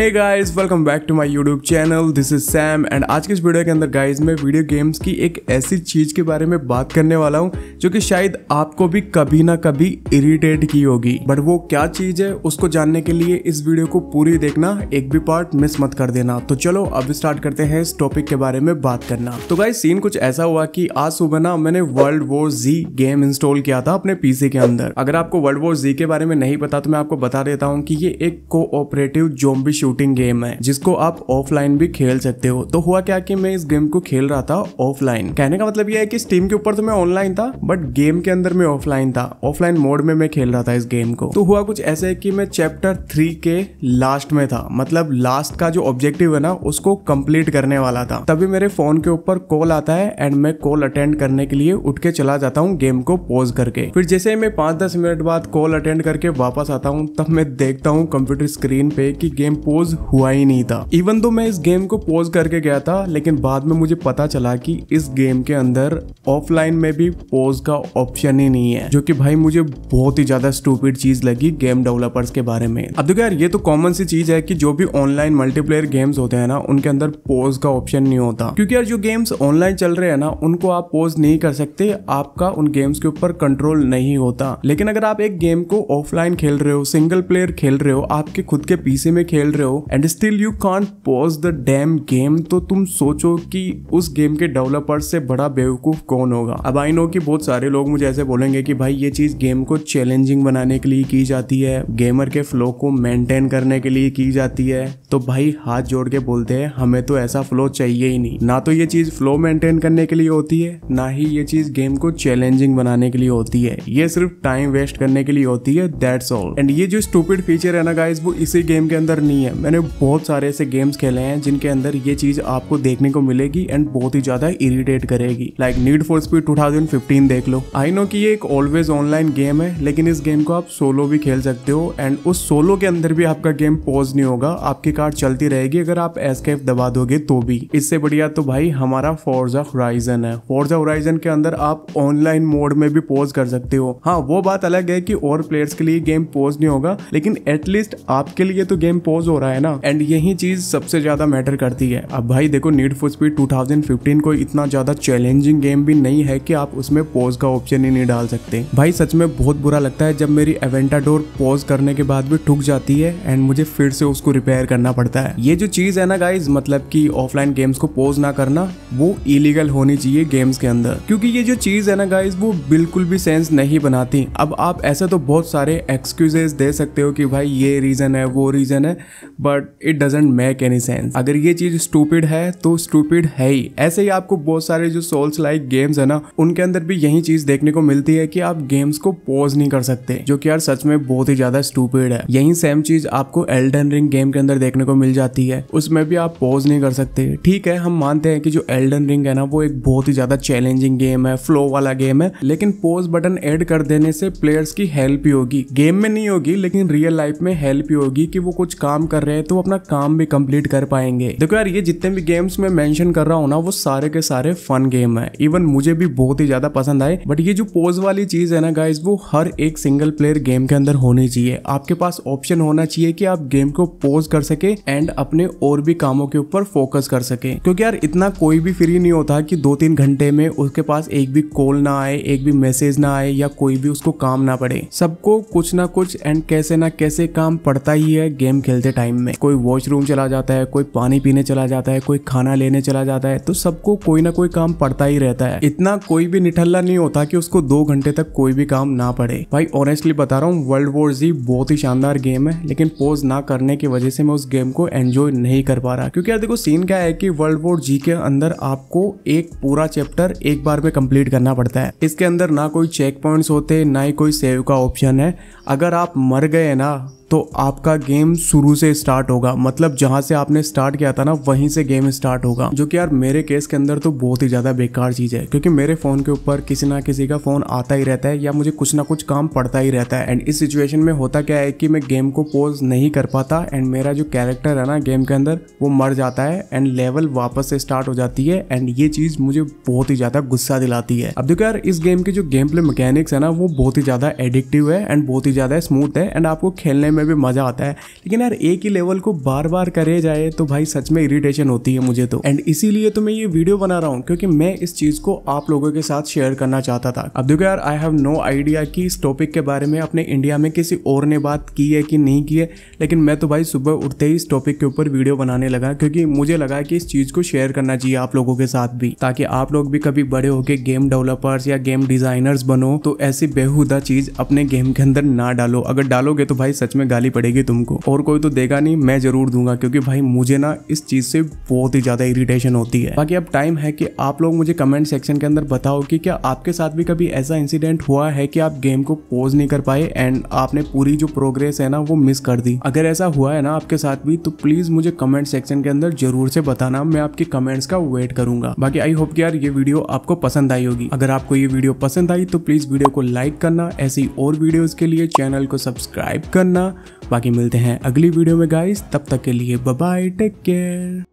hey guys welcome back to my YouTube channel this is Sam and आज के इस video के अंदर गाइस मैं वीडियो गेम्स की एक ऐसी चीज़ के बारे में बात करने वाला हूं जो कि शायद आपको भी कभी ना कभी इरिटेट की होगी बट वो क्या चीज़ है उसको जानने के लिए इस वीडियो को पूरी देखना एक भी पार्ट मिस मत कर देना तो चलो अब स्टार्ट करते हैं इस टॉपिक के बारे में बात करना तो गाइज सीन कुछ ऐसा हुआ की आज सुबह ना मैंने world war Z game install किया था अपने पीसी के अंदर अगर आपको वर्ल्ड वॉर जी के बारे में नहीं पता तो मैं आपको बता देता हूँ की ये एक कोऑपरेटिव जोम्बी शूटिंग गेम है जिसको आप ऑफलाइन भी खेल सकते हो तो हुआ क्या कि मैं इस गेम को खेल रहा था ऑफलाइन कहने का मतलब यह है कि स्टीम के ऊपर तो मैं ऑनलाइन था बट गेम के अंदर मैं ऑफलाइन था ऑफलाइन मोड में मैं खेल रहा था इस गेम को तो हुआ कुछ ऐसे कि मैं चैप्टर थ्री के लास्ट में था मतलब लास्ट का जो ऑब्जेक्टिव है ना उसको कंप्लीट करने वाला था तभी मेरे फोन के ऊपर कॉल आता है एंड मैं कॉल अटेंड करने के लिए उठ के चला जाता हूँ गेम को पॉज करके फिर जैसे ही मैं पांच दस मिनट बाद कॉल अटेंड करके वापस आता हूँ तब मैं देखता हूँ कंप्यूटर स्क्रीन पे कि गेम पॉज पोज हुआ ही नहीं था इवन तो मैं इस गेम को पोज करके गया था लेकिन बाद में मुझे पता चला कि इस गेम के अंदर ऑफलाइन में भी पोज का ऑप्शन ही नहीं है जो कि भाई मुझे बहुत ही ज्यादा स्टूपिड चीज लगी गेम डेवलपर्स के बारे में अब देखो यार ये तो कॉमन सी चीज है कि जो भी ऑनलाइन मल्टीप्लेयर गेम्स होते हैं ना उनके अंदर पोज का ऑप्शन नहीं होता क्योंकि यार जो गेम्स ऑनलाइन चल रहे हैं ना उनको आप पोज नहीं कर सकते आपका उन गेम्स के ऊपर कंट्रोल नहीं होता लेकिन अगर आप एक गेम को ऑफलाइन खेल रहे हो सिंगल प्लेयर खेल रहे हो आपके खुद के पीसी में खेल रहे रहे हो and still you can't pause the damn game तो तुम सोचो कि उस गेम के डेवलपर से बड़ा बेवकूफ कौन होगा अब आई नो कि बहुत सारे लोग मुझे ऐसे बोलेंगे कि भाई ये चीज गेम को चैलेंजिंग बनाने के लिए की जाती है गेमर के फ्लो को मेंटेन करने के लिए की जाती है तो भाई हाथ जोड़ के बोलते हैं हमें तो ऐसा फ्लो चाहिए ही नहीं ना तो ये चीज फ्लो मेंटेन करने के लिए होती है ना ही ये चीज गेम को चैलेंजिंग बनाने के लिए होती है ये सिर्फ टाइम वेस्ट करने के लिए होती है दैट्स ऑल एंड ये जो स्टूपिड फीचर है ना गाइस वो इसी गेम के अंदर नहीं है है मैंने बहुत सारे ऐसे गेम्स खेले हैं जिनके अंदर ये चीज़ आपको देखने को मिलेगी एंड बहुत ही ज़्यादा इरिटेट करेगी लाइक नीड फॉर स्पीड 2015 देख लो आई नो कि ये एक ऑलवेज ऑनलाइन गेम है लेकिन इस गेम को आप सोलो भी खेल सकते हो एंड उस सोलो के अंदर भी आपका गेम पॉज नहीं होगा आपकी कार चलती रहेगी अगर आप एस्केप दबा दोगे तो भी इससे बढ़िया तो भाई हमारा फोर्जा होराइजन है फोर्जा होराइजन के अंदर आप ऑनलाइन मोड में भी पॉज कर सकते हो हाँ वो बात अलग है कि और प्लेयर्स के लिए गेम पॉज नहीं होगा लेकिन एटलीस्ट आपके लिए तो गेम पॉज हो रहा है ना एंड यही चीज सबसे ज्यादा मैटर करती है अब भाई देखो नीड फॉर स्पीड 2015 को इतना ज्यादा चैलेंजिंग गेम भी नहीं है कि आप उसमें पोज का ऑप्शन ही नहीं डाल सकते भाई सच में बहुत बुरा लगता है जब मेरी एवेंटाडोर पोज करने के बाद भी ठुक जाती है एंड मुझे फिर से उसको रिपेयर करना पड़ता है ये जो चीज है ना गाइज मतलब की ऑफलाइन गेम्स को पोज ना करना वो इलीगल होनी चाहिए गेम्स के अंदर क्योंकि ये जो चीज है ना गाइज वो बिल्कुल भी सेंस नहीं बनाती अब आप ऐसे तो बहुत सारे एक्सक्यूजेस दे सकते हो कि भाई ये रीजन है वो रीजन है but it doesn't make any sense अगर ये चीज स्टूपिड है तो स्टूपिड है ही ऐसे ही आपको बहुत सारे जो सोल्स लाइक गेम्स है ना उनके अंदर भी यही चीज देखने को मिलती है कि आप गेम्स को पोज नहीं कर सकते जो कि यार सच में बहुत ही ज्यादा स्टूपिड है यही सेम चीज आपको एल्डन रिंग गेम के अंदर देखने को मिल जाती है उसमें भी आप पॉज नहीं कर सकते ठीक है हम मानते हैं कि जो एल्डन रिंग है ना वो एक बहुत ही ज्यादा चैलेंजिंग गेम है फ्लो वाला गेम है लेकिन पोज बटन एड कर देने से प्लेयर्स की हेल्प ही होगी गेम में नहीं होगी लेकिन रियल लाइफ में हेल्प ही होगी कि वो कुछ काम कर रहे रहे हैं तो अपना काम भी कंप्लीट कर पाएंगे देखो यार ये जितने भी गेम्स में मेंशन कर रहा हूँ ना वो सारे के सारे फन गेम है इवन मुझे भी बहुत ही ज्यादा पसंद आए बट ये जो पोज वाली चीज है ना गाइज वो हर एक सिंगल प्लेयर गेम के अंदर होनी चाहिए आपके पास ऑप्शन होना चाहिए कि आप गेम को पोज कर सके एंड अपने और भी कामों के ऊपर फोकस कर सके क्योंकि यार इतना कोई भी फ्री नहीं होता कि दो तीन घंटे में उसके पास एक भी कॉल ना आए एक भी मैसेज ना आए या कोई भी उसको काम ना पड़े सबको कुछ ना कुछ एंड कैसे ना कैसे काम पड़ता ही है गेम खेलते टाइम टाइम में कोई वॉशरूम चला जाता है कोई पानी पीने चला जाता है कोई खाना लेने चला जाता है तो सबको कोई ना कोई काम पड़ता ही रहता है इतना कोई भी निठल्ला नहीं होता कि उसको दो घंटे तक कोई भी काम ना पड़े भाई ऑनेस्टली बता रहा हूँ वर्ल्ड वॉर जी बहुत ही शानदार गेम है लेकिन पोज ना करने की वजह से मैं उस गेम को एंजॉय नहीं कर पा रहा क्योंकि यार देखो सीन क्या है कि वर्ल्ड वॉर जी के अंदर आपको एक पूरा चैप्टर एक बार में कंप्लीट करना पड़ता है इसके अंदर ना कोई चेक पॉइंट होते ना ही कोई सेव का ऑप्शन है अगर आप मर गए ना तो आपका गेम शुरू से स्टार्ट होगा मतलब जहां से आपने स्टार्ट किया था ना वहीं से गेम स्टार्ट होगा जो कि यार मेरे केस के अंदर तो बहुत ही ज़्यादा बेकार चीज़ है क्योंकि मेरे फ़ोन के ऊपर किसी ना किसी का फ़ोन आता ही रहता है या मुझे कुछ ना कुछ काम पड़ता ही रहता है एंड इस सिचुएशन में होता क्या है कि मैं गेम को पोज नहीं कर पाता एंड मेरा जो कैरेक्टर है ना गेम के अंदर वो मर जाता है एंड लेवल वापस से स्टार्ट हो जाती है एंड ये चीज़ मुझे बहुत ही ज़्यादा गुस्सा दिलाती है अब देखो यार इस गेम के जो गेम प्ले मैकेनिक्स है ना वो बहुत ही ज़्यादा एडिक्टिव है एंड बहुत ही ज़्यादा स्मूथ है एंड आपको खेलने में में भी मज़ा आता है लेकिन यार एक ही लेवल को बार बार करे जाए तो भाई सच में इरिटेशन होती है मुझे तो एंड इसीलिए तो मैं ये वीडियो बना रहा हूँ क्योंकि मैं इस चीज़ को आप लोगों के साथ शेयर करना चाहता था अब देखो यार आई हैव नो आइडिया कि इस टॉपिक के बारे में अपने इंडिया में किसी और ने बात की है कि नहीं की है लेकिन मैं तो भाई सुबह उठते ही इस टॉपिक के ऊपर वीडियो बनाने लगा क्योंकि मुझे लगा कि इस चीज़ को शेयर करना चाहिए आप लोगों के साथ भी ताकि आप लोग भी कभी बड़े होकर गेम डेवलपर्स या गेम डिजाइनर्स बनो तो ऐसी बेहुदा चीज़ अपने गेम के अंदर ना डालो अगर डालोगे तो भाई सच में गाली पड़ेगी तुमको और कोई तो देगा नहीं मैं जरूर दूंगा क्योंकि भाई मुझे ना इस चीज से बहुत ही ज्यादा इरिटेशन होती है बाकी अब टाइम है कि आप लोग मुझे कमेंट सेक्शन के अंदर बताओ कि क्या आपके साथ भी कभी ऐसा इंसिडेंट हुआ है कि आप गेम को पोज नहीं कर पाए एंड आपने पूरी जो प्रोग्रेस है ना वो मिस कर दी अगर ऐसा हुआ है ना आपके साथ भी तो प्लीज मुझे कमेंट सेक्शन के अंदर जरूर से बताना मैं आपके कमेंट्स का वेट करूंगा बाकी आई होप कि यार ये वीडियो आपको पसंद आई होगी अगर आपको ये वीडियो पसंद आई तो प्लीज वीडियो को लाइक करना ऐसी और वीडियो के लिए चैनल को सब्सक्राइब करना बाकी मिलते हैं अगली वीडियो में गाइस तब तक के लिए बाय टेक केयर